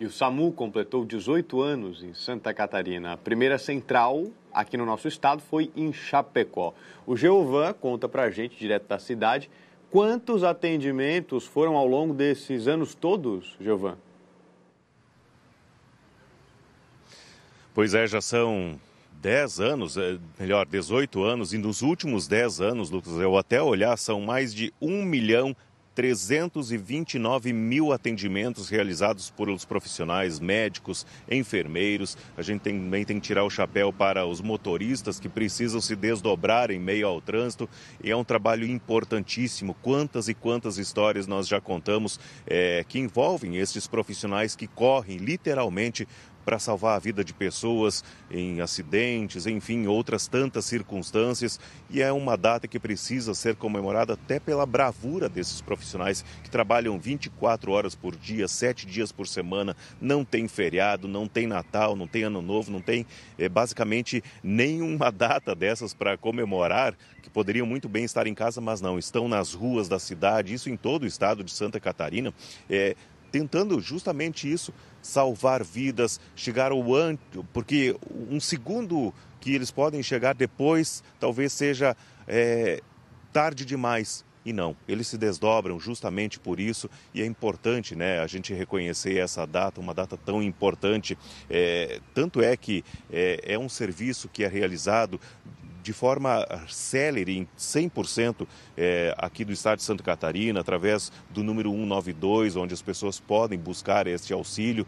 E o SAMU completou 18 anos em Santa Catarina. A primeira central aqui no nosso estado foi em Chapecó. O Geovan conta para a gente, direto da cidade, quantos atendimentos foram ao longo desses anos todos, Geovan? Pois é, já são 10 anos, é, melhor, 18 anos, e nos últimos 10 anos, Lucas, eu até olhar, são mais de 1 milhão 329 mil atendimentos realizados pelos profissionais, médicos, enfermeiros. A gente também tem que tirar o chapéu para os motoristas que precisam se desdobrar em meio ao trânsito. E é um trabalho importantíssimo. Quantas e quantas histórias nós já contamos é, que envolvem esses profissionais que correm literalmente para salvar a vida de pessoas em acidentes, enfim, outras tantas circunstâncias. E é uma data que precisa ser comemorada até pela bravura desses profissionais que trabalham 24 horas por dia, 7 dias por semana, não tem feriado, não tem Natal, não tem Ano Novo, não tem é, basicamente nenhuma data dessas para comemorar, que poderiam muito bem estar em casa, mas não, estão nas ruas da cidade, isso em todo o estado de Santa Catarina. É, tentando justamente isso, salvar vidas, chegar ao antes, porque um segundo que eles podem chegar depois talvez seja é, tarde demais. E não, eles se desdobram justamente por isso, e é importante né, a gente reconhecer essa data, uma data tão importante. É, tanto é que é, é um serviço que é realizado de forma ah, célere, em 100% é, eh, aqui do estado de Santa Catarina, através do número 192, onde as pessoas podem buscar este auxílio,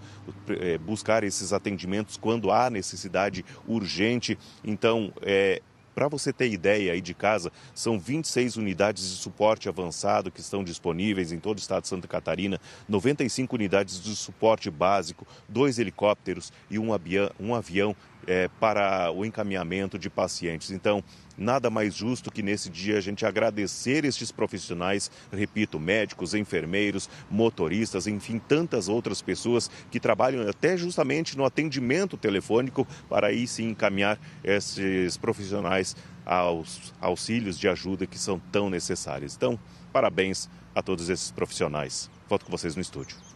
é, buscar esses atendimentos quando há necessidade urgente. Então, é, para você ter ideia aí de casa, são 26 unidades de suporte avançado que estão disponíveis em todo o estado de Santa Catarina, 95 unidades de suporte básico, dois helicópteros e um avião, um avião é, para o encaminhamento de pacientes. Então, nada mais justo que nesse dia a gente agradecer estes profissionais, repito, médicos, enfermeiros, motoristas, enfim, tantas outras pessoas que trabalham até justamente no atendimento telefônico para aí sim encaminhar esses profissionais mais aos auxílios de ajuda que são tão necessários. Então, parabéns a todos esses profissionais. Volto com vocês no estúdio.